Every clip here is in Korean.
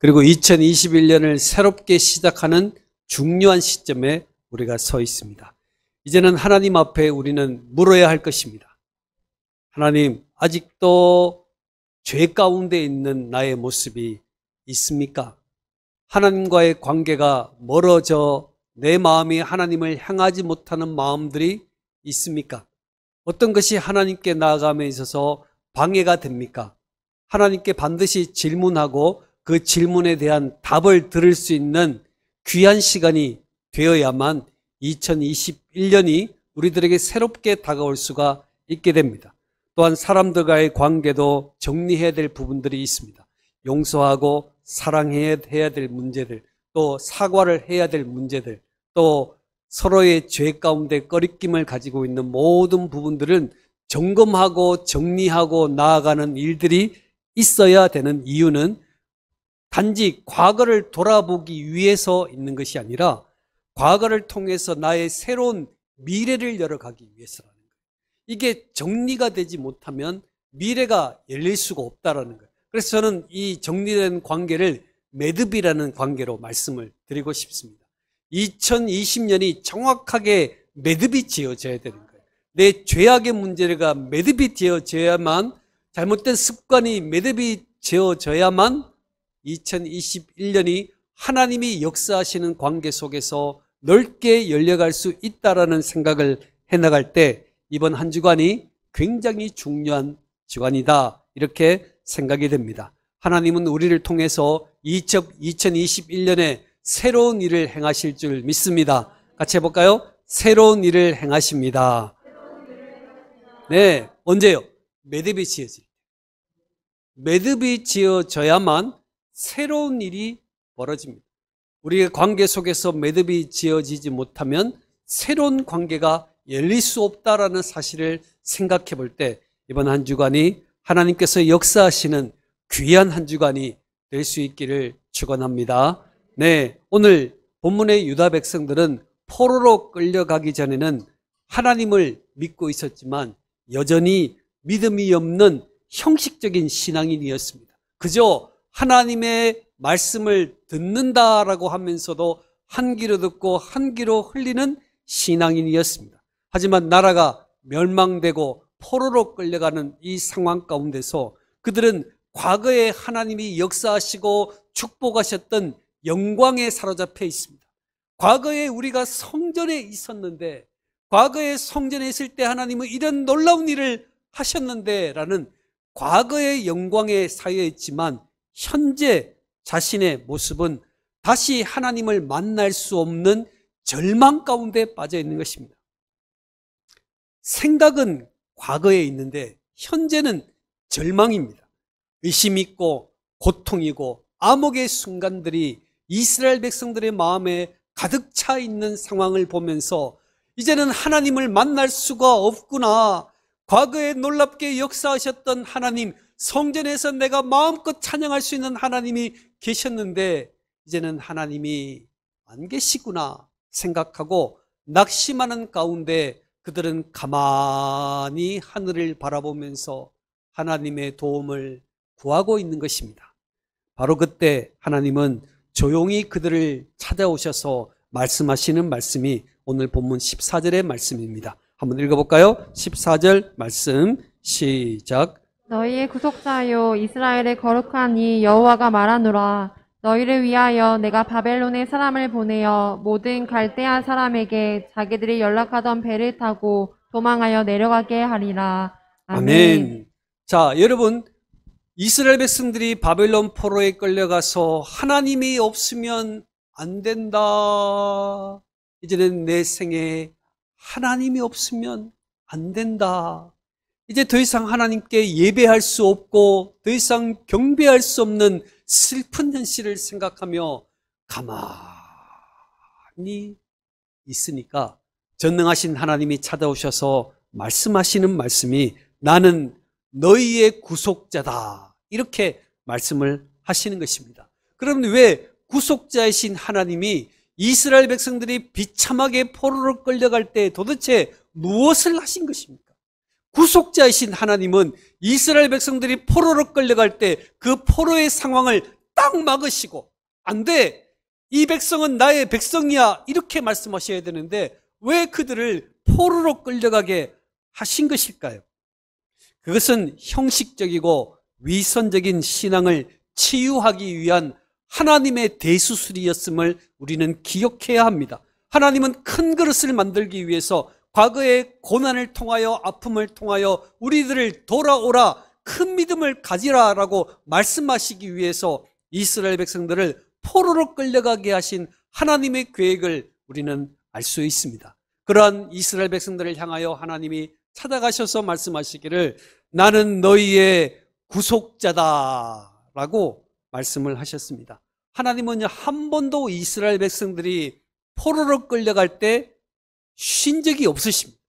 그리고 2021년을 새롭게 시작하는 중요한 시점에 우리가 서 있습니다. 이제는 하나님 앞에 우리는 물어야 할 것입니다. 하나님, 아직도 죄 가운데 있는 나의 모습이 있습니까? 하나님과의 관계가 멀어져 내 마음이 하나님을 향하지 못하는 마음들이 있습니까? 어떤 것이 하나님께 나아감에 있어서 방해가 됩니까? 하나님께 반드시 질문하고 그 질문에 대한 답을 들을 수 있는 귀한 시간이 되어야만 2021년이 우리들에게 새롭게 다가올 수가 있게 됩니다. 또한 사람들과의 관계도 정리해야 될 부분들이 있습니다. 용서하고 사랑해야 될 문제들, 또 사과를 해야 될 문제들, 또 서로의 죄 가운데 꺼리낌을 가지고 있는 모든 부분들은 점검하고 정리하고 나아가는 일들이 있어야 되는 이유는 단지 과거를 돌아보기 위해서 있는 것이 아니라 과거를 통해서 나의 새로운 미래를 열어가기 위해서라는 거예요. 이게 정리가 되지 못하면 미래가 열릴 수가 없다라는 거예요. 그래서 저는 이 정리된 관계를 매듭이라는 관계로 말씀을 드리고 싶습니다. 2020년이 정확하게 매듭이 지어져야 되는 거예요. 내 죄악의 문제가 매듭이 지어져야만 잘못된 습관이 매듭이 지어져야만 2021년이 하나님이 역사하시는 관계 속에서 넓게 열려갈 수 있다라는 생각을 해나갈 때 이번 한 주간이 굉장히 중요한 주간이다 이렇게 생각이 됩니다. 하나님은 우리를 통해서 2021년에 새로운 일을 행하실 줄 믿습니다. 같이 해볼까요? 새로운 일을 행하십니다. 네, 언제요? 매듭이 지어질 때. 매듭이 지어져야만 새로운 일이 벌어집니다. 우리의 관계 속에서 매듭이 지어지지 못하면 새로운 관계가 열릴 수 없다라는 사실을 생각해 볼 때 이번 한 주간이 하나님께서 역사하시는 귀한 한 주간이 될 수 있기를 축원합니다. 네, 오늘 본문의 유다 백성들은 포로로 끌려가기 전에는 하나님을 믿고 있었지만 여전히 믿음이 없는 형식적인 신앙인이었습니다. 그저 하나님의 말씀을 듣는다라고 하면서도 한 귀로 듣고 한 귀로 흘리는 신앙인이었습니다. 하지만 나라가 멸망되고 포로로 끌려가는 이 상황 가운데서 그들은 과거에 하나님이 역사하시고 축복하셨던 영광에 사로잡혀 있습니다. 과거에 우리가 성전에 있었는데, 과거에 성전에 있을 때 하나님은 이런 놀라운 일을 하셨는데라는 과거의 영광에 사여있지만 현재 자신의 모습은 다시 하나님을 만날 수 없는 절망 가운데 빠져 있는 것입니다. 생각은 과거에 있는데 현재는 절망입니다. 의심 있고 고통이고 암흑의 순간들이 이스라엘 백성들의 마음에 가득 차 있는 상황을 보면서 이제는 하나님을 만날 수가 없구나. 과거에 놀랍게 역사하셨던 하나님, 성전에서 내가 마음껏 찬양할 수 있는 하나님이 계셨는데 이제는 하나님이 안 계시구나 생각하고 낙심하는 가운데 그들은 가만히 하늘을 바라보면서 하나님의 도움을 구하고 있는 것입니다. 바로 그때 하나님은 조용히 그들을 찾아오셔서 말씀하시는 말씀이 오늘 본문 14절의 말씀입니다. 한번 읽어볼까요? 14절 말씀 시작. 너희의 구속자요 이스라엘의 거룩한 이 여호와가 말하노라 너희를 위하여 내가 바벨론의 사람을 보내어 모든 갈대아 사람에게 자기들이 연락하던 배를 타고 도망하여 내려가게 하리라. 아멘. 아멘. 자, 여러분 이스라엘 백성들이 바벨론 포로에 끌려가서 하나님이 없으면 안 된다. 이제는 내 생에 하나님이 없으면 안 된다. 이제 더 이상 하나님께 예배할 수 없고 더 이상 경배할 수 없는 슬픈 현실을 생각하며 가만히 있으니까 전능하신 하나님이 찾아오셔서 말씀하시는 말씀이 나는 너희의 구속자다. 이렇게 말씀을 하시는 것입니다. 그럼 왜 구속자이신 하나님이 이스라엘 백성들이 비참하게 포로로 끌려갈 때 도대체 무엇을 하신 것입니까? 구속자이신 하나님은 이스라엘 백성들이 포로로 끌려갈 때 그 포로의 상황을 딱 막으시고 안 돼. 이 백성은 나의 백성이야. 이렇게 말씀하셔야 되는데 왜 그들을 포로로 끌려가게 하신 것일까요? 그것은 형식적이고 위선적인 신앙을 치유하기 위한 하나님의 대수술이었음을 우리는 기억해야 합니다. 하나님은 큰 그릇을 만들기 위해서 과거의 고난을 통하여 아픔을 통하여 우리들을 돌아오라 큰 믿음을 가지라라고 말씀하시기 위해서 이스라엘 백성들을 포로로 끌려가게 하신 하나님의 계획을 우리는 알 수 있습니다. 그러한 이스라엘 백성들을 향하여 하나님이 찾아가셔서 말씀하시기를 나는 너희의 구속자다라고 말씀을 하셨습니다. 하나님은 한 번도 이스라엘 백성들이 포로로 끌려갈 때쉰 적이 없으십니다.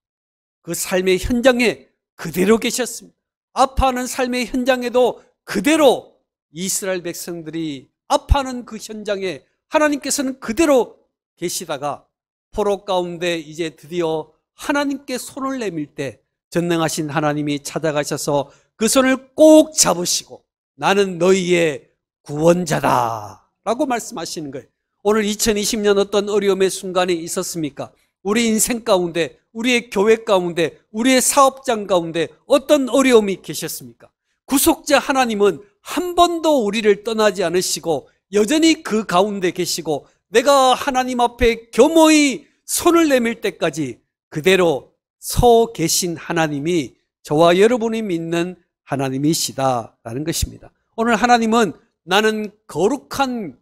그 삶의 현장에 그대로 계셨습니다. 아파하는 삶의 현장에도 그대로 이스라엘 백성들이 아파하는 그 현장에 하나님께서는 그대로 계시다가 포로 가운데 이제 드디어 하나님께 손을 내밀 때 전능하신 하나님이 찾아가셔서 그 손을 꼭 잡으시고 나는 너희의 구원자다 라고 말씀하시는 거예요. 오늘 2020년 어떤 어려움의 순간이 있었습니까? 우리 인생 가운데, 우리의 교회 가운데, 우리의 사업장 가운데 어떤 어려움이 계셨습니까? 구속자 하나님은 한 번도 우리를 떠나지 않으시고 여전히 그 가운데 계시고 내가 하나님 앞에 겸허히 손을 내밀 때까지 그대로 서 계신 하나님이 저와 여러분이 믿는 하나님이시다라는 것입니다. 오늘 하나님은 나는 거룩한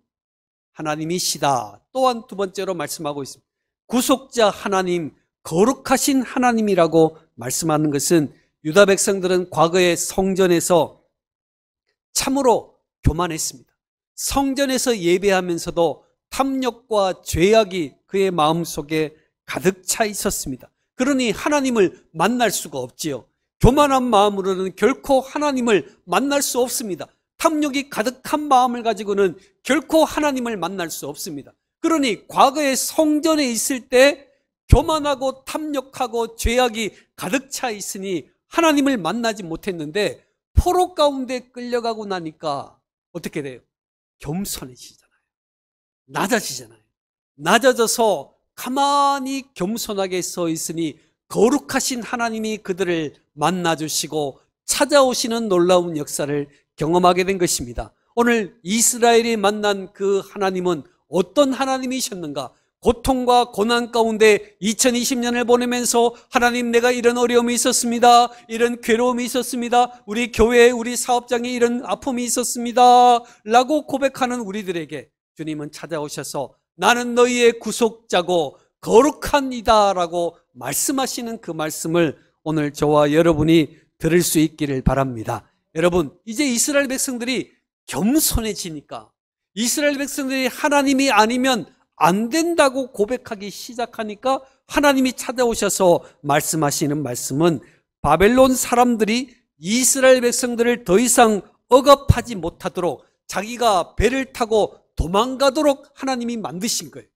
하나님이시다. 또한 두 번째로 말씀하고 있습니다. 구속자 하나님, 거룩하신 하나님이라고 말씀하는 것은 유다 백성들은 과거의 성전에서 참으로 교만했습니다. 성전에서 예배하면서도 탐욕과 죄악이 그의 마음속에 가득 차 있었습니다. 그러니 하나님을 만날 수가 없지요. 교만한 마음으로는 결코 하나님을 만날 수 없습니다. 탐욕이 가득한 마음을 가지고는 결코 하나님을 만날 수 없습니다. 그러니 과거에 성전에 있을 때 교만하고 탐욕하고 죄악이 가득 차 있으니 하나님을 만나지 못했는데 포로 가운데 끌려가고 나니까 어떻게 돼요? 겸손해지잖아요. 낮아지잖아요. 낮아져서 가만히 겸손하게 서 있으니 거룩하신 하나님이 그들을 만나주시고 찾아오시는 놀라운 역사를 경험하게 된 것입니다. 오늘 이스라엘이 만난 그 하나님은 어떤 하나님이셨는가? 고통과 고난 가운데 2020년을 보내면서 하나님 내가 이런 어려움이 있었습니다. 이런 괴로움이 있었습니다. 우리 교회에 우리 사업장에 이런 아픔이 있었습니다. 라고 고백하는 우리들에게 주님은 찾아오셔서 나는 너희의 구속자고 거룩한 이다라고 말씀하시는 그 말씀을 오늘 저와 여러분이 들을 수 있기를 바랍니다. 여러분, 이제 이스라엘 백성들이 겸손해지니까 이스라엘 백성들이 하나님이 아니면 안 된다고 고백하기 시작하니까 하나님이 찾아오셔서 말씀하시는 말씀은 바벨론 사람들이 이스라엘 백성들을 더 이상 억압하지 못하도록 자기가 배를 타고 도망가도록 하나님이 만드신 거예요.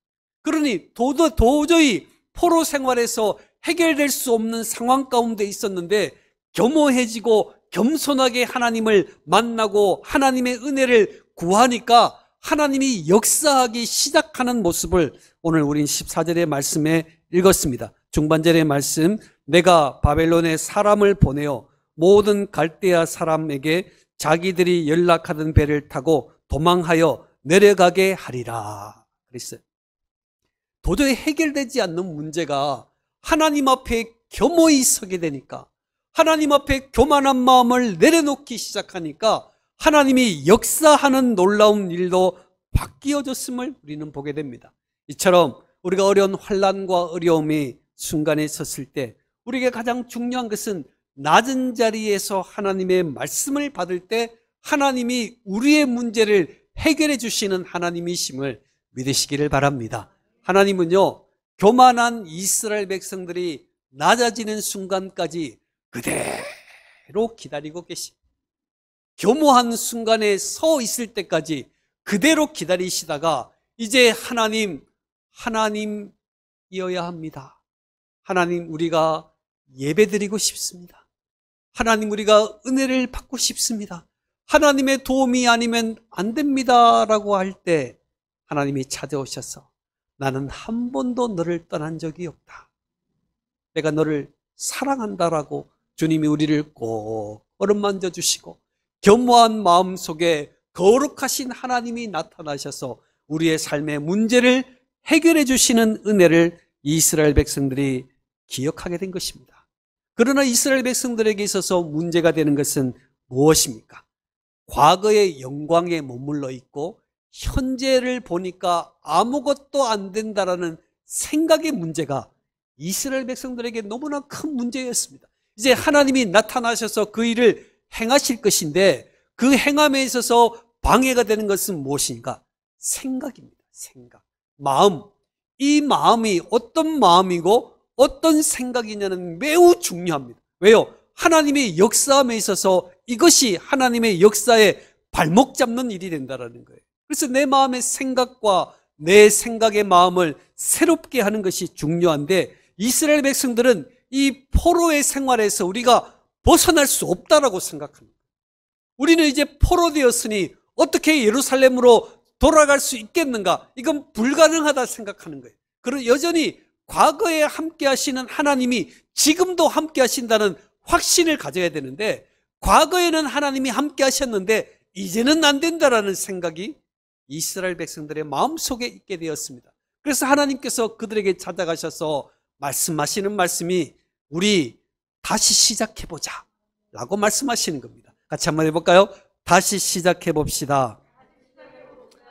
그러니 도저, 도저히 포로 생활에서 해결될 수 없는 상황 가운데 있었는데 겸허해지고 겸손하게 하나님을 만나고 하나님의 은혜를 구하니까 하나님이 역사하기 시작하는 모습을 오늘 우린 14절의 말씀에 읽었습니다. 중반절의 말씀, 내가 바벨론에 사람을 보내어 모든 갈대아 사람에게 자기들이 연락하던 배를 타고 도망하여 내려가게 하리라. 그랬어요. 도저히 해결되지 않는 문제가 하나님 앞에 겸허히 서게 되니까 하나님 앞에 교만한 마음을 내려놓기 시작하니까 하나님이 역사하는 놀라운 일도 바뀌어졌음을 우리는 보게 됩니다. 이처럼 우리가 어려운 환란과 어려움이 순간에 섰을 때 우리에게 가장 중요한 것은 낮은 자리에서 하나님의 말씀을 받을 때 하나님이 우리의 문제를 해결해 주시는 하나님이심을 믿으시기를 바랍니다. 하나님은요, 교만한 이스라엘 백성들이 낮아지는 순간까지 그대로 기다리고 계십니다. 교모한 순간에 서 있을 때까지 그대로 기다리시다가 이제 하나님, 하나님이어야 합니다. 하나님, 우리가 예배 드리고 싶습니다. 하나님, 우리가 은혜를 받고 싶습니다. 하나님의 도움이 아니면 안 됩니다. 라고 할 때 하나님이 찾아오셔서 나는 한 번도 너를 떠난 적이 없다. 내가 너를 사랑한다라고 주님이 우리를 꼭 어루만져 주시고 겸허한 마음 속에 거룩하신 하나님이 나타나셔서 우리의 삶의 문제를 해결해 주시는 은혜를 이스라엘 백성들이 기억하게 된 것입니다. 그러나 이스라엘 백성들에게 있어서 문제가 되는 것은 무엇입니까? 과거의 영광에 머물러 있고 현재를 보니까 아무것도 안 된다라는 생각의 문제가 이스라엘 백성들에게 너무나 큰 문제였습니다. 이제 하나님이 나타나셔서 그 일을 행하실 것인데 그 행함에 있어서 방해가 되는 것은 무엇인가? 생각입니다. 생각. 마음. 이 마음이 어떤 마음이고 어떤 생각이냐는 매우 중요합니다. 왜요? 하나님의 역사함에 있어서 이것이 하나님의 역사에 발목 잡는 일이 된다라는 거예요. 그래서 내 마음의 생각과 내 생각의 마음을 새롭게 하는 것이 중요한데 이스라엘 백성들은 이 포로의 생활에서 우리가 벗어날 수 없다라고 생각합니다. 우리는 이제 포로 되었으니 어떻게 예루살렘으로 돌아갈 수 있겠는가? 이건 불가능하다 생각하는 거예요. 그리고 여전히 과거에 함께 하시는 하나님이 지금도 함께 하신다는 확신을 가져야 되는데 과거에는 하나님이 함께 하셨는데 이제는 안 된다라는 생각이 이스라엘 백성들의 마음속에 있게 되었습니다. 그래서 하나님께서 그들에게 찾아가셔서 말씀하시는 말씀이 우리 다시 시작해보자. 라고 말씀하시는 겁니다. 같이 한번 해볼까요? 다시 시작해봅시다.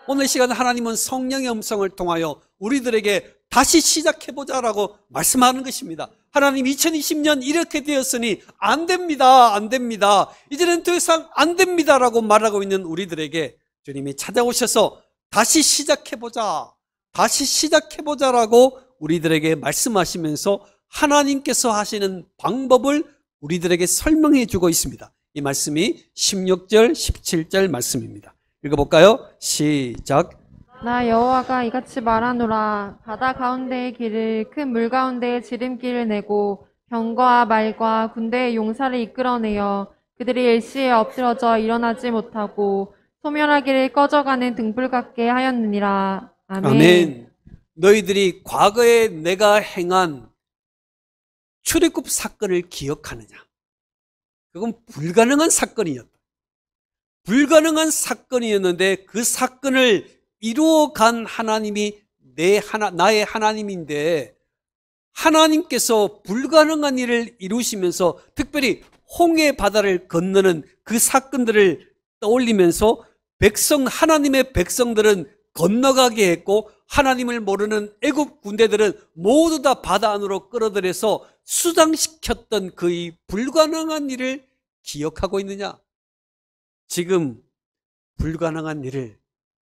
오늘 시간 하나님은 성령의 음성을 통하여 우리들에게 다시 시작해보자 라고 말씀하는 것입니다. 하나님 2020년 이렇게 되었으니 안 됩니다. 안 됩니다. 이제는 더 이상 안 됩니다. 라고 말하고 있는 우리들에게 주님이 찾아오셔서 다시 시작해보자. 다시 시작해보자 라고 우리들에게 말씀하시면서 하나님께서 하시는 방법을 우리들에게 설명해 주고 있습니다. 이 말씀이 16절, 17절 말씀입니다. 읽어볼까요? 시작. 나 여호와가 이같이 말하노라 바다 가운데의 길을 큰 물 가운데의 지름길을 내고 병과 말과 군대의 용사를 이끌어내어 그들이 일시에 엎드러져 일어나지 못하고 소멸하기를 꺼져가는 등불 같게 하였느니라. 아멘. 아멘. 너희들이 과거에 내가 행한 출입국 사건을 기억하느냐? 그건 불가능한 사건이었다. 불가능한 사건이었는데 그 사건을 이루어간 하나님이 내 하나 나의 하나님인데 하나님께서 불가능한 일을 이루시면서 특별히 홍해 바다를 건너는 그 사건들을 떠올리면서 백성 하나님의 백성들은 건너가게 했고 하나님을 모르는 애굽 군대들은 모두 다 바다 안으로 끌어들여서 수장시켰던 그의 불가능한 일을 기억하고 있느냐? 지금 불가능한 일을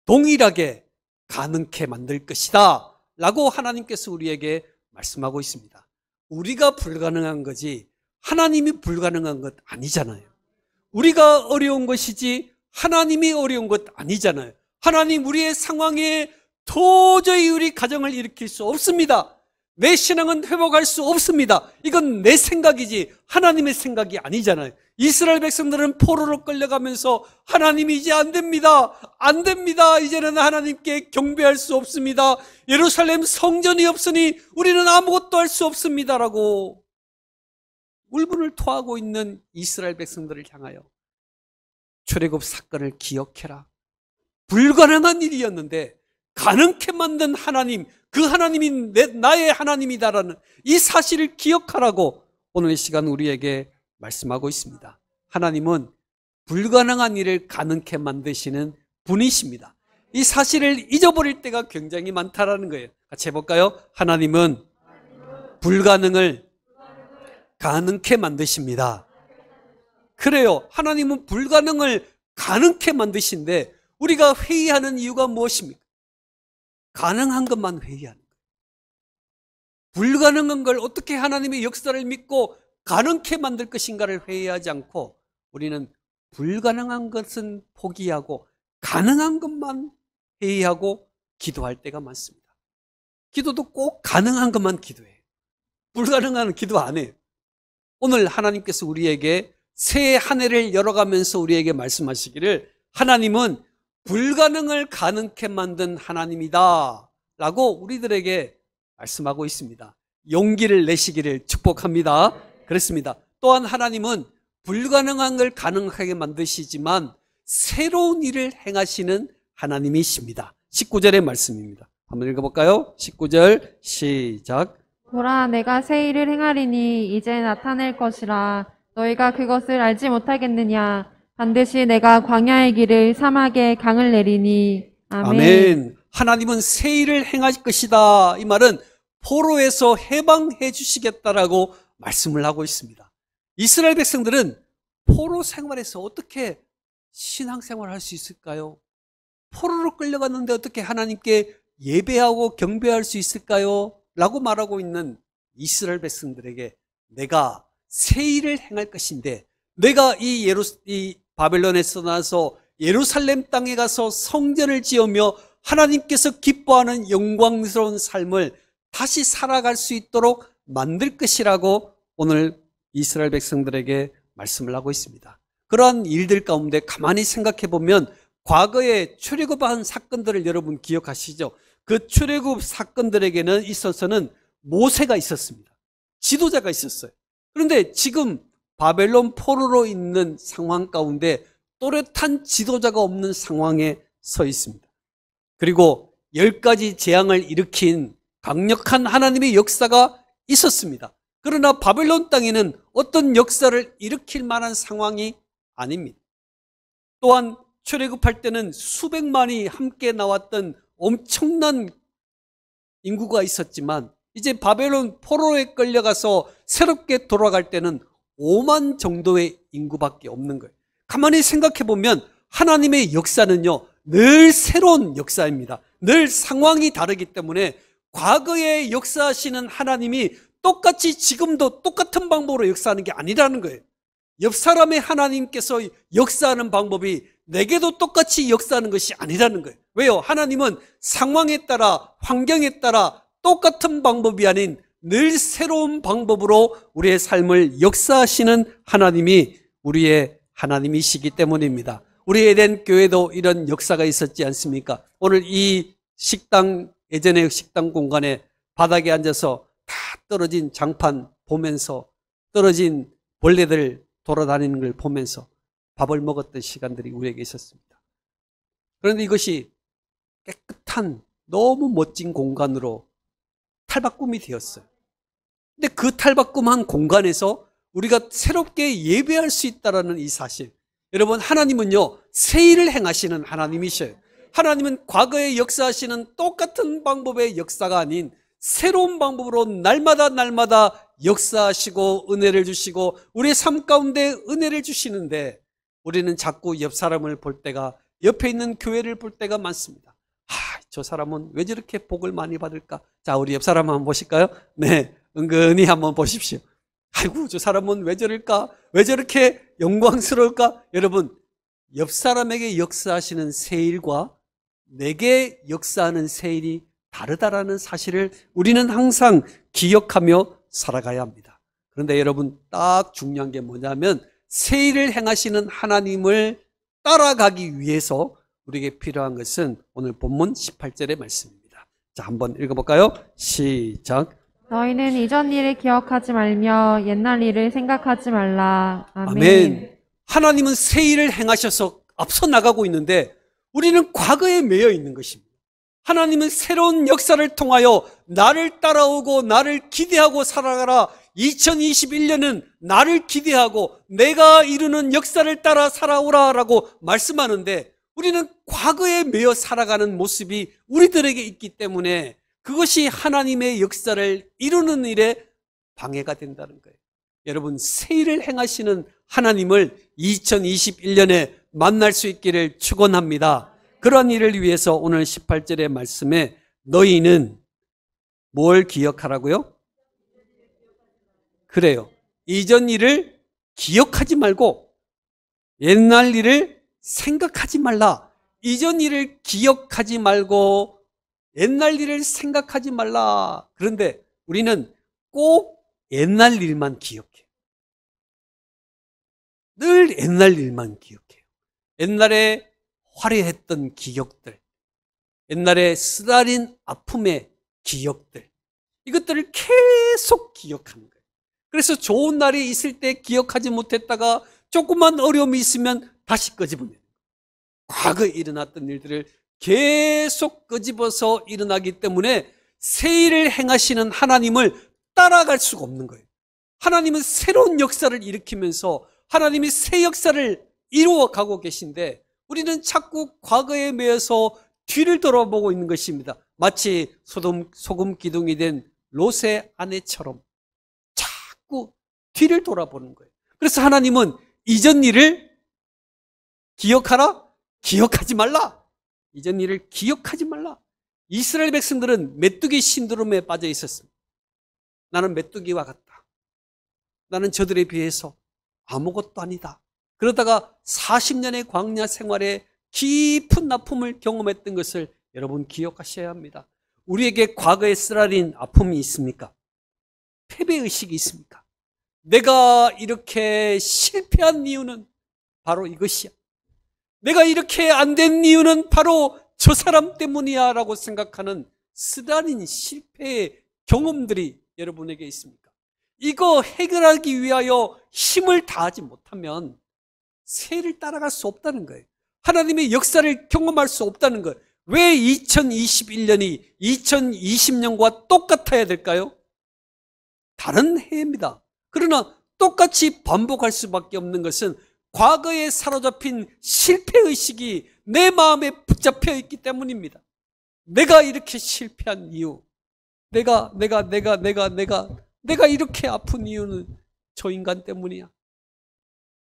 동일하게 가능케 만들 것이다. 라고 하나님께서 우리에게 말씀하고 있습니다. 우리가 불가능한 거지 하나님이 불가능한 것 아니잖아요. 우리가 어려운 것이지 하나님이 어려운 것 아니잖아요. 하나님 우리의 상황에 도저히 우리 가정을 일으킬 수 없습니다. 내 신앙은 회복할 수 없습니다. 이건 내 생각이지 하나님의 생각이 아니잖아요. 이스라엘 백성들은 포로로 끌려가면서 하나님이 이제 안 됩니다. 안 됩니다. 이제는 하나님께 경배할 수 없습니다. 예루살렘 성전이 없으니 우리는 아무것도 할 수 없습니다라고 울분을 토하고 있는 이스라엘 백성들을 향하여 출애굽 사건을 기억해라. 불가능한 일이었는데 가능케 만든 하나님, 그 하나님이 내, 나의 하나님이다라는 이 사실을 기억하라고 오늘 이 시간 우리에게 말씀하고 있습니다. 하나님은 불가능한 일을 가능케 만드시는 분이십니다. 이 사실을 잊어버릴 때가 굉장히 많다라는 거예요. 같이 해볼까요? 하나님은 불가능을 가능케 만드십니다. 그래요. 하나님은 불가능을 가능케 만드신데 우리가 회의하는 이유가 무엇입니까? 가능한 것만 회의하는 거예요. 불가능한 걸 어떻게 하나님의 역사를 믿고 가능케 만들 것인가를 회의하지 않고 우리는 불가능한 것은 포기하고 가능한 것만 회의하고 기도할 때가 많습니다. 기도도 꼭 가능한 것만 기도해. 불가능한 기도 안 해. 오늘 하나님께서 우리에게 새한 해를 열어가면서 우리에게 말씀하시기를 하나님은 불가능을 가능케 만든 하나님이다. 라고 우리들에게 말씀하고 있습니다. 용기를 내시기를 축복합니다. 그렇습니다. 또한 하나님은 불가능한 걸 가능하게 만드시지만 새로운 일을 행하시는 하나님이십니다. 19절의 말씀입니다. 한번 읽어볼까요? 19절 시작. 보라, 내가 새 일을 행하리니 이제 나타낼 것이라 너희가 그것을 알지 못하겠느냐? 반드시 내가 광야의 길을 사막에 강을 내리니 아멘. 아멘. 하나님은 새 일을 행하실 것이다. 이 말은 포로에서 해방해 주시겠다라고 말씀을 하고 있습니다. 이스라엘 백성들은 포로 생활에서 어떻게 신앙 생활을 할 수 있을까요? 포로로 끌려갔는데 어떻게 하나님께 예배하고 경배할 수 있을까요? 라고 말하고 있는 이스라엘 백성들에게 내가 새 일을 행할 것인데 내가 이 예루 이 바벨론에서 나서 예루살렘 땅에 가서 성전을 지으며 하나님께서 기뻐하는 영광스러운 삶을 다시 살아갈 수 있도록 만들 것이라고 오늘 이스라엘 백성들에게 말씀을 하고 있습니다. 그러한 일들 가운데 가만히 생각해 보면 과거에 출애굽한 사건들을 여러분 기억하시죠? 그 출애굽 사건들에게는 있어서는 모세가 있었습니다. 지도자가 있었어요. 그런데 지금 바벨론 포로로 있는 상황 가운데 또렷한 지도자가 없는 상황에 서 있습니다. 그리고 열 가지 재앙을 일으킨 강력한 하나님의 역사가 있었습니다. 그러나 바벨론 땅에는 어떤 역사를 일으킬 만한 상황이 아닙니다. 또한 출애굽할 때는 수백만이 함께 나왔던 엄청난 인구가 있었지만 이제 바벨론 포로에 끌려가서 새롭게 돌아갈 때는 5만 정도의 인구밖에 없는 거예요. 가만히 생각해 보면 하나님의 역사는요, 늘 새로운 역사입니다. 늘 상황이 다르기 때문에 과거에 역사하시는 하나님이 똑같이 지금도 똑같은 방법으로 역사하는 게 아니라는 거예요. 옆 사람의 하나님께서 역사하는 방법이 내게도 똑같이 역사하는 것이 아니라는 거예요. 왜요? 하나님은 상황에 따라 환경에 따라 똑같은 방법이 아닌 늘 새로운 방법으로 우리의 삶을 역사하시는 하나님이 우리의 하나님이시기 때문입니다. 우리 에덴 교회도 이런 역사가 있었지 않습니까? 오늘 이 식당 예전의 식당 공간에 바닥에 앉아서 다 떨어진 장판 보면서 떨어진 벌레들 돌아다니는 걸 보면서 밥을 먹었던 시간들이 우리에게 있었습니다. 그런데 이것이 깨끗한 너무 멋진 공간으로 탈바꿈이 되었어요. 근데 그 탈바꿈한 공간에서 우리가 새롭게 예배할 수 있다라는 이 사실. 여러분 하나님은요 새 일을 행하시는 하나님이셔요. 하나님은 과거에 역사하시는 똑같은 방법의 역사가 아닌 새로운 방법으로 날마다 날마다 역사하시고 은혜를 주시고 우리의 삶 가운데 은혜를 주시는데 우리는 자꾸 옆 사람을 볼 때가 옆에 있는 교회를 볼 때가 많습니다. 아, 저 사람은 왜 저렇게 복을 많이 받을까? 자, 우리 옆 사람 한번 보실까요? 네, 은근히 한번 보십시오. 아이고, 저 사람은 왜 저럴까? 왜 저렇게 영광스러울까? 여러분, 옆 사람에게 역사하시는 세일과 내게 역사하는 세일이 다르다라는 사실을 우리는 항상 기억하며 살아가야 합니다. 그런데 여러분, 딱 중요한 게 뭐냐면, 세일을 행하시는 하나님을 따라가기 위해서 우리에게 필요한 것은 오늘 본문 18절의 말씀입니다. 자, 한번 읽어볼까요? 시작. 너희는 이전 일을 기억하지 말며 옛날 일을 생각하지 말라. 아멘. 아멘. 하나님은 새 일을 행하셔서 앞서 나가고 있는데 우리는 과거에 매여 있는 것입니다. 하나님은 새로운 역사를 통하여 나를 따라오고 나를 기대하고 살아가라. 2021년은 나를 기대하고 내가 이루는 역사를 따라 살아오라라고 말씀하는데 우리는 과거에 매여 살아가는 모습이 우리들에게 있기 때문에 그것이 하나님의 역사를 이루는 일에 방해가 된다는 거예요. 여러분, 세일을 행하시는 하나님을 2021년에 만날 수 있기를 축원합니다. 그런 일을 위해서 오늘 18절의 말씀에 너희는 뭘 기억하라고요? 그래요. 이전 일을 기억하지 말고 옛날 일을 생각하지 말라. 이전 일을 기억하지 말고 옛날 일을 생각하지 말라. 그런데 우리는 꼭 옛날 일만 기억해요. 늘 옛날 일만 기억해요. 옛날에 화려했던 기억들, 옛날에 쓰라린 아픔의 기억들, 이것들을 계속 기억하는 거예요. 그래서 좋은 날이 있을 때 기억하지 못했다가 조금만 어려움이 있으면 다시 꺼집어내는 거예요. 과거에 일어났던 일들을 계속 끄집어서 일어나기 때문에 새 일을 행하시는 하나님을 따라갈 수가 없는 거예요. 하나님은 새로운 역사를 일으키면서 하나님이 새 역사를 이루어 가고 계신데 우리는 자꾸 과거에 매여서 뒤를 돌아보고 있는 것입니다. 마치 소금, 소금 기둥이 된 롯의 아내처럼 자꾸 뒤를 돌아보는 거예요. 그래서 하나님은 이전 일을 기억하라? 기억하지 말라. 이전 일을 기억하지 말라. 이스라엘 백성들은 메뚜기 신드롬에 빠져 있었습니다. 나는 메뚜기와 같다. 나는 저들에 비해서 아무것도 아니다. 그러다가 40년의 광야 생활에 깊은 나픔을 경험했던 것을 여러분 기억하셔야 합니다. 우리에게 과거에 쓰라린 아픔이 있습니까? 패배의식이 있습니까? 내가 이렇게 실패한 이유는 바로 이것이야. 내가 이렇게 안 된 이유는 바로 저 사람 때문이야 라고 생각하는 쓰라린 실패의 경험들이 여러분에게 있습니까? 이거 해결하기 위하여 힘을 다하지 못하면 새를 따라갈 수 없다는 거예요. 하나님의 역사를 경험할 수 없다는 거예요. 왜 2021년이 2020년과 똑같아야 될까요? 다른 해입니다. 그러나 똑같이 반복할 수밖에 없는 것은 과거에 사로잡힌 실패의식이 내 마음에 붙잡혀 있기 때문입니다. 내가 이렇게 실패한 이유, 내가, 내가, 내가, 내가, 내가, 내가 이렇게 아픈 이유는 저 인간 때문이야.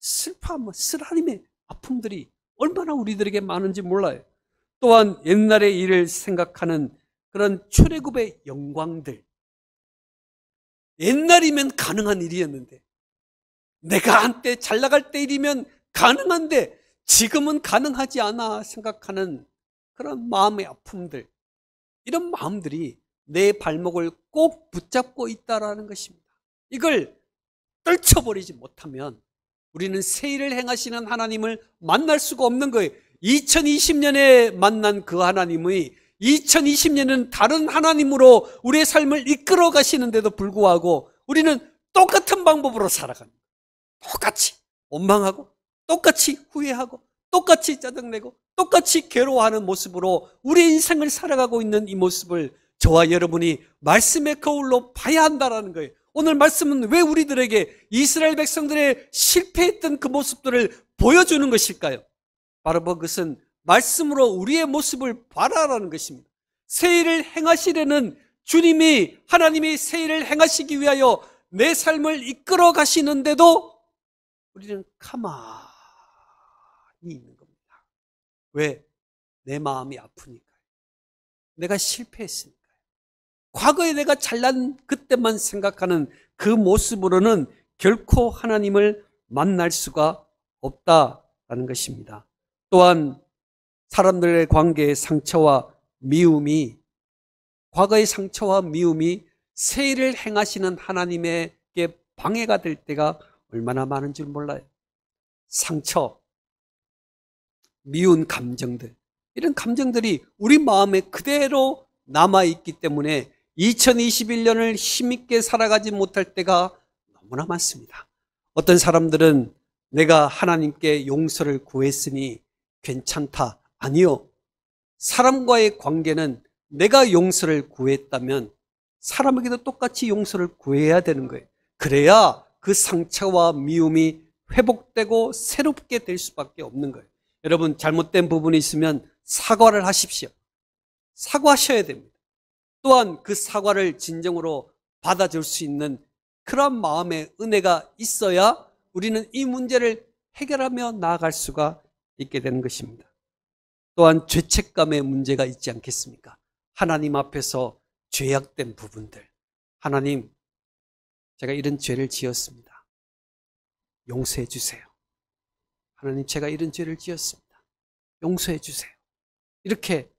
슬픔, 쓰라림의 아픔들이 얼마나 우리들에게 많은지 몰라요. 또한 옛날의 일을 생각하는 그런 출애굽의 영광들. 옛날이면 가능한 일이었는데 내가 한때 잘 나갈 때 일이면 가능한데 지금은 가능하지 않아 생각하는 그런 마음의 아픔들 이런 마음들이 내 발목을 꼭 붙잡고 있다라는 것입니다. 이걸 떨쳐버리지 못하면 우리는 세 일을 행하시는 하나님을 만날 수가 없는 거예요. 2020년에 만난 그 하나님의 2020년은 다른 하나님으로 우리의 삶을 이끌어 가시는데도 불구하고 우리는 똑같은 방법으로 살아갑니다. 똑같이 원망하고 똑같이 후회하고 똑같이 짜증내고 똑같이 괴로워하는 모습으로 우리 인생을 살아가고 있는 이 모습을 저와 여러분이 말씀의 거울로 봐야 한다라는 거예요. 오늘 말씀은 왜 우리들에게 이스라엘 백성들의 실패했던 그 모습들을 보여주는 것일까요? 바로 뭐 그것은 말씀으로 우리의 모습을 봐라라는 것입니다. 세일을 행하시려는 주님이 하나님이 세일을 행하시기 위하여 내 삶을 이끌어 가시는데도 우리는 가만히 있는 겁니다. 왜? 내 마음이 아프니까요. 내가 실패했으니까요. 과거에 내가 잘난 그때만 생각하는 그 모습으로는 결코 하나님을 만날 수가 없다라는 것입니다. 또한 사람들의 관계의 상처와 미움이 과거의 상처와 미움이 세일을 행하시는 하나님에게 방해가 될 때가 얼마나 많은 줄 몰라요. 상처, 미운 감정들. 이런 감정들이 우리 마음에 그대로 남아있기 때문에 2021년을 힘있게 살아가지 못할 때가 너무나 많습니다. 어떤 사람들은 내가 하나님께 용서를 구했으니 괜찮다. 아니요. 사람과의 관계는 내가 용서를 구했다면 사람에게도 똑같이 용서를 구해야 되는 거예요. 그래야 그 상처와 미움이 회복되고 새롭게 될 수밖에 없는 거예요. 여러분 잘못된 부분이 있으면 사과를 하십시오. 사과하셔야 됩니다. 또한 그 사과를 진정으로 받아줄 수 있는 그런 마음의 은혜가 있어야 우리는 이 문제를 해결하며 나아갈 수가 있게 되는 것입니다. 또한 죄책감의 문제가 있지 않겠습니까? 하나님 앞에서 죄악된 부분들. 하나님, 제가 이런 죄를 지었습니다. 용서해 주세요. 하나님, 제가 이런 죄를 지었습니다. 용서해 주세요. 이렇게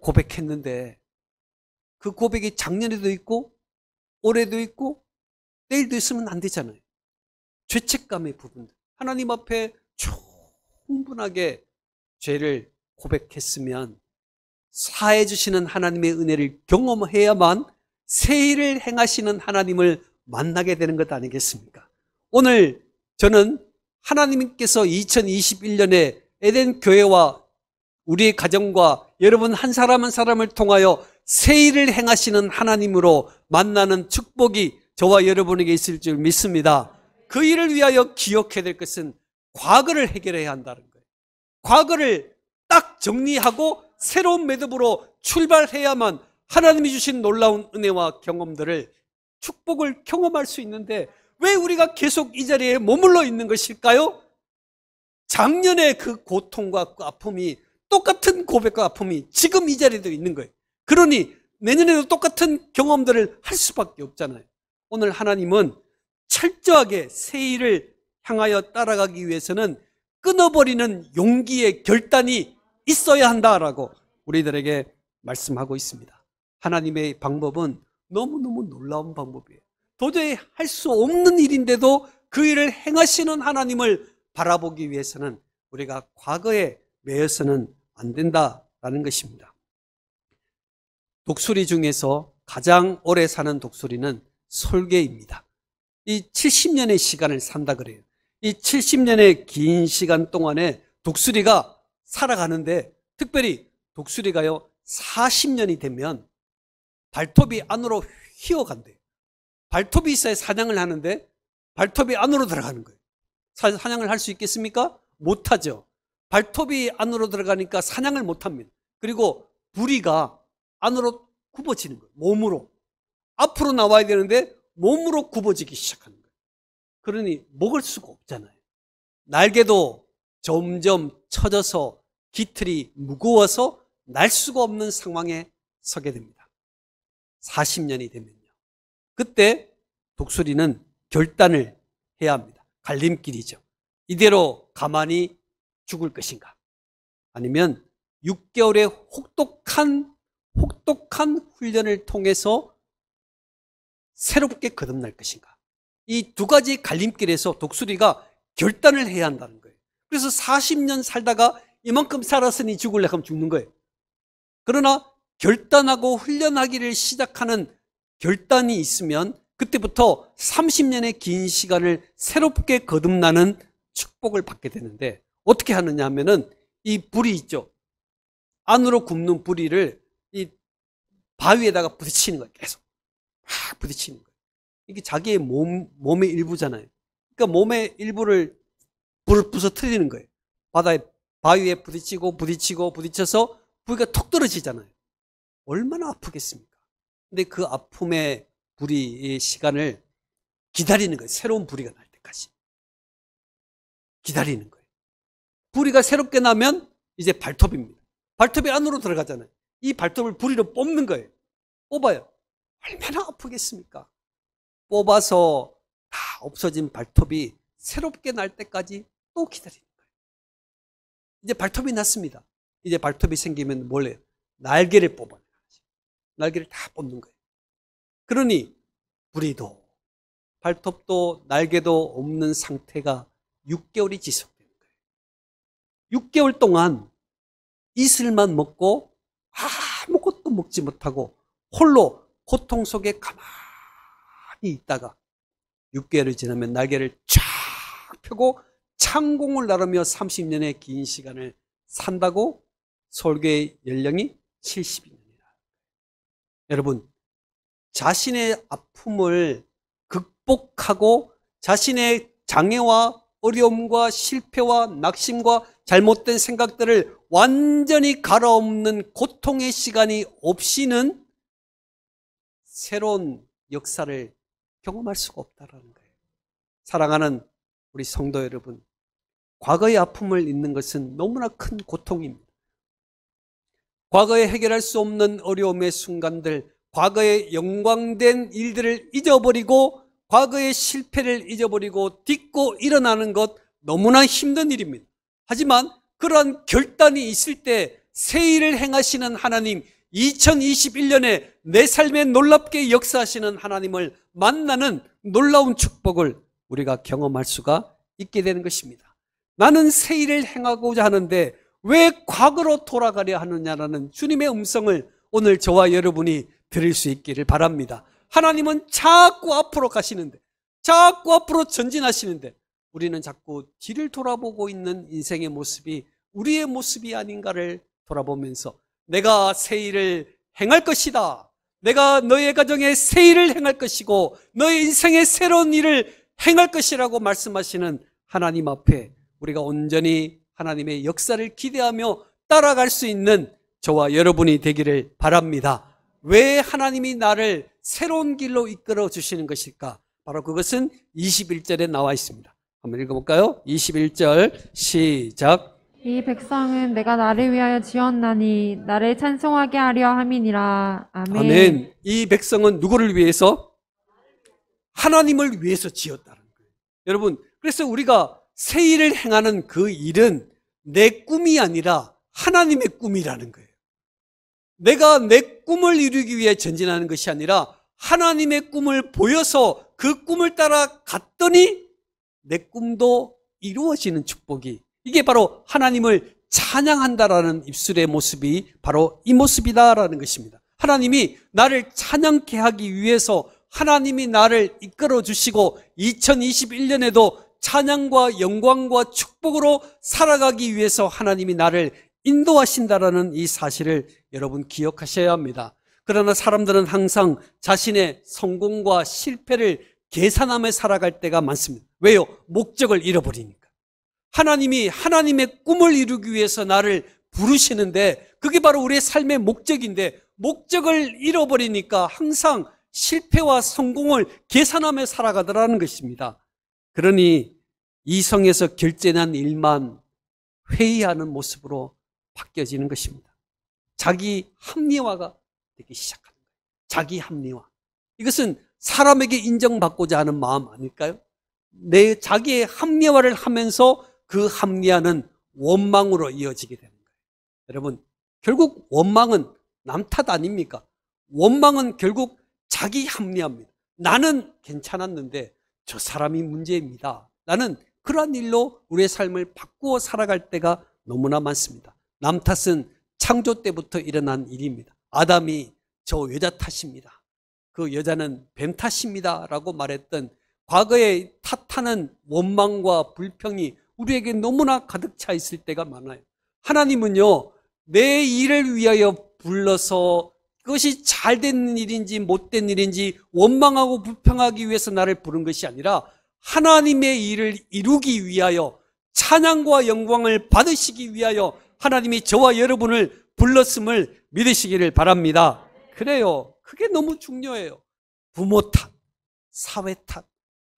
고백했는데 그 고백이 작년에도 있고 올해도 있고 내일도 있으면 안 되잖아요. 죄책감의 부분들. 하나님 앞에 충분하게 죄를 고백했으면 사해 주시는 하나님의 은혜를 경험해야만 세일을 행하시는 하나님을 만나게 되는 것 아니겠습니까? 오늘 저는 하나님께서 2021년에 에덴 교회와 우리의 가정과 여러분 한 사람 한 사람을 통하여 새 일을 행하시는 하나님으로 만나는 축복이 저와 여러분에게 있을 줄 믿습니다. 그 일을 위하여 기억해야 될 것은 과거를 해결해야 한다는 거예요. 과거를 딱 정리하고 새로운 매듭으로 출발해야만 하나님이 주신 놀라운 은혜와 경험들을 축복을 경험할 수 있는데 왜 우리가 계속 이 자리에 머물러 있는 것일까요? 작년에 그 고통과 그 아픔이 똑같은 고백과 아픔이 지금 이 자리에도 있는 거예요. 그러니 내년에도 똑같은 경험들을 할 수밖에 없잖아요. 오늘 하나님은 철저하게 새 일을 향하여 따라가기 위해서는 끊어버리는 용기의 결단이 있어야 한다라고 우리들에게 말씀하고 있습니다. 하나님의 방법은 너무너무 놀라운 방법이에요. 도저히 할 수 없는 일인데도 그 일을 행하시는 하나님을 바라보기 위해서는 우리가 과거에 매여서는 안 된다라는 것입니다. 독수리 중에서 가장 오래 사는 독수리는 솔개입니다. 이 70년의 시간을 산다 그래요. 이 70년의 긴 시간 동안에 독수리가 살아가는데 특별히 독수리가요 40년이 되면 발톱이 안으로 휘어간대요. 발톱이 있어야 사냥을 하는데 발톱이 안으로 들어가는 거예요. 사냥을 할 수 있겠습니까? 못하죠. 발톱이 안으로 들어가니까 사냥을 못합니다. 그리고 부리가 안으로 굽어지는 거예요. 몸으로. 앞으로 나와야 되는데 몸으로 굽어지기 시작하는 거예요. 그러니 먹을 수가 없잖아요. 날개도 점점 처져서 깃털이 무거워서 날 수가 없는 상황에 서게 됩니다. 40년이 되면요. 그때 독수리는 결단을 해야 합니다. 갈림길이죠. 이대로 가만히 죽을 것인가? 아니면 6개월의 혹독한 혹독한 훈련을 통해서 새롭게 거듭날 것인가? 이 두 가지 갈림길에서 독수리가 결단을 해야 한다는 거예요. 그래서 40년 살다가 이만큼 살았으니 죽을래 하면 죽는 거예요. 그러나 결단하고 훈련하기를 시작하는 결단이 있으면 그때부터 30년의 긴 시간을 새롭게 거듭나는 축복을 받게 되는데 어떻게 하느냐 하면은 이 불이 있죠. 안으로 굽는 불이를이 바위에다가 부딪히는 거예요. 계속 막 부딪히는 거예요. 이게 자기의 몸, 몸의 일부잖아요. 그러니까 몸의 일부를 불을 부서뜨리는 거예요. 바다에 바위에 부딪히고 부딪히고 부딪혀서 부위가 톡 떨어지잖아요. 얼마나 아프겠습니까? 근데 그 아픔의 불이 시간을 기다리는 거예요. 새로운 불이가 날 때까지. 기다리는 거예요. 불이가 새롭게 나면 이제 발톱입니다. 발톱이 안으로 들어가잖아요. 이 발톱을 부리로 뽑는 거예요. 뽑아요. 얼마나 아프겠습니까? 뽑아서 다 없어진 발톱이 새롭게 날 때까지 또 기다리는 거예요. 이제 발톱이 났습니다. 이제 발톱이 생기면 뭘 해요? 날개를 뽑아요. 날개를 다 뽑는 거예요. 그러니 부리도 발톱도 날개도 없는 상태가 6개월이 지속되는 거예요. 6개월 동안 이슬만 먹고 아무것도 먹지 못하고 홀로 고통 속에 가만히 있다가 6개월이 지나면 날개를 쫙 펴고 창공을 나르며 30년의 긴 시간을 산다고 설계의 연령이 70입니다. 여러분, 자신의 아픔을 극복하고 자신의 장애와 어려움과 실패와 낙심과 잘못된 생각들을 완전히 갈아엎는 고통의 시간이 없이는 새로운 역사를 경험할 수가 없다라는 거예요. 사랑하는 우리 성도 여러분, 과거의 아픔을 잊는 것은 너무나 큰 고통입니다. 과거에 해결할 수 없는 어려움의 순간들, 과거에 영광된 일들을 잊어버리고 과거의 실패를 잊어버리고 딛고 일어나는 것 너무나 힘든 일입니다. 하지만 그러한 결단이 있을 때새 일을 행하시는 하나님, 2021년에 내 삶에 놀랍게 역사하시는 하나님을 만나는 놀라운 축복을 우리가 경험할 수가 있게 되는 것입니다. 나는 새 일을 행하고자 하는데 왜 과거로 돌아가려 하느냐라는 주님의 음성을 오늘 저와 여러분이 들을 수 있기를 바랍니다. 하나님은 자꾸 앞으로 가시는데, 자꾸 앞으로 전진하시는데, 우리는 자꾸 뒤를 돌아보고 있는 인생의 모습이 우리의 모습이 아닌가를 돌아보면서 내가 세일을 행할 것이다. 내가 너의 가정에 새 일을 행할 것이고 너의 인생에 새로운 일을 행할 것이라고 말씀하시는 하나님 앞에 우리가 온전히 하나님의 역사를 기대하며 따라갈 수 있는 저와 여러분이 되기를 바랍니다. 왜 하나님이 나를 새로운 길로 이끌어 주시는 것일까? 바로 그것은 21절에 나와 있습니다. 한번 읽어볼까요? 21절 시작. 이 백성은 내가 나를 위하여 지었나니 나를 찬송하게 하려 함이니라. 아멘. 아멘. 이 백성은 누구를 위해서? 하나님을 위해서 지었다는 거예요. 여러분, 그래서 우리가 새 일을 행하는 그 일은 내 꿈이 아니라 하나님의 꿈이라는 거예요. 내가 내 꿈을 이루기 위해 전진하는 것이 아니라 하나님의 꿈을 보여서 그 꿈을 따라 갔더니 내 꿈도 이루어지는 축복이 이게 바로 하나님을 찬양한다라는 입술의 모습이 바로 이 모습이다라는 것입니다. 하나님이 나를 찬양케 하기 위해서 하나님이 나를 이끌어 주시고 2021년에도 찬양과 영광과 축복으로 살아가기 위해서 하나님이 나를 인도하신다라는 이 사실을 여러분 기억하셔야 합니다. 그러나 사람들은 항상 자신의 성공과 실패를 계산하며 살아갈 때가 많습니다. 왜요? 목적을 잃어버리니까. 하나님이 하나님의 꿈을 이루기 위해서 나를 부르시는데 그게 바로 우리의 삶의 목적인데 목적을 잃어버리니까 항상 실패와 성공을 계산하며 살아가더라는 것입니다. 그러니 이성에서 결제난 일만 회의하는 모습으로 바뀌어지는 것입니다. 자기 합리화가 되기 시작하는 거예요. 자기 합리화. 이것은 사람에게 인정받고자 하는 마음 아닐까요? 내 자기의 합리화를 하면서 그 합리화는 원망으로 이어지게 되는 거예요. 여러분, 결국 원망은 남탓 아닙니까? 원망은 결국 자기 합리화입니다. 나는 괜찮았는데 저 사람이 문제입니다. 나는 그러한 일로 우리의 삶을 바꾸어 살아갈 때가 너무나 많습니다. 남 탓은 창조 때부터 일어난 일입니다. 아담이 저 여자 탓입니다. 그 여자는 뱀 탓입니다. 라고 말했던 과거의 탓하는 원망과 불평이 우리에게 너무나 가득 차 있을 때가 많아요. 하나님은요, 내 일을 위하여 불러서 그것이 잘되 일인지 못 된 일인지 원망하고 불평하기 위해서 나를 부른 것이 아니라 하나님의 일을 이루기 위하여 찬양과 영광을 받으시기 위하여 하나님이 저와 여러분을 불렀음을 믿으시기를 바랍니다. 그래요. 그게 너무 중요해요. 부모 탓, 사회 탓,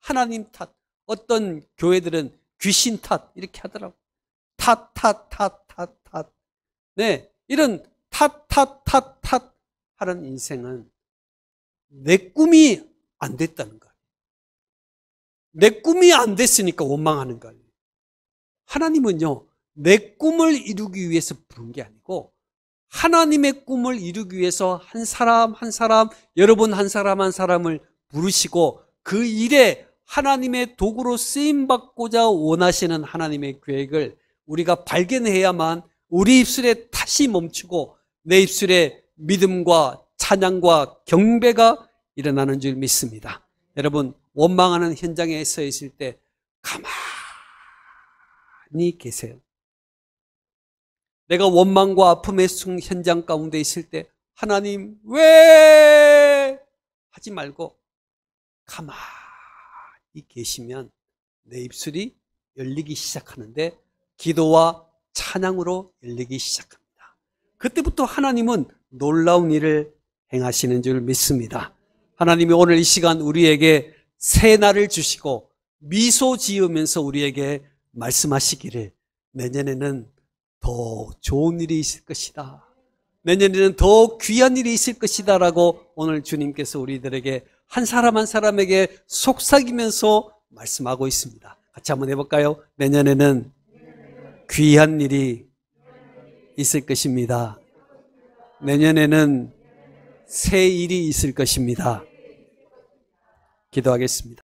하나님 탓, 어떤 교회들은 귀신 탓 이렇게 하더라고. 탓, 탓, 탓, 탓, 탓. 네, 이런 탓, 탓, 탓, 탓 하는 인생은 내 꿈이 안 됐다는 거예요. 내 꿈이 안 됐으니까 원망하는 거예요. 하나님은요, 내 꿈을 이루기 위해서 부른 게 아니고, 하나님의 꿈을 이루기 위해서 한 사람 한 사람, 여러분 한 사람 한 사람을 부르시고, 그 일에 하나님의 도구로 쓰임받고자 원하시는 하나님의 계획을 우리가 발견해야만 우리 입술에 다시 멈추고 내 입술에 믿음과 찬양과 경배가 일어나는 줄 믿습니다. 여러분, 원망하는 현장에 서 있을 때 가만히 계세요. 내가 원망과 아픔의 현장 가운데 있을 때 하나님 왜 하지 말고 가만히 계시면 내 입술이 열리기 시작하는데 기도와 찬양으로 열리기 시작합니다. 그때부터 하나님은 놀라운 일을 행하시는 줄 믿습니다. 하나님이 오늘 이 시간 우리에게 새날을 주시고 미소 지으면서 우리에게 말씀하시기를 내년에는 더 좋은 일이 있을 것이다. 내년에는 더 귀한 일이 있을 것이다. 라고 오늘 주님께서 우리들에게 한 사람 한 사람에게 속삭이면서 말씀하고 있습니다. 같이 한번 해볼까요? 내년에는 귀한 일이 있을 것입니다. 내년에는 새 일이 있을 것입니다. 기도하겠습니다.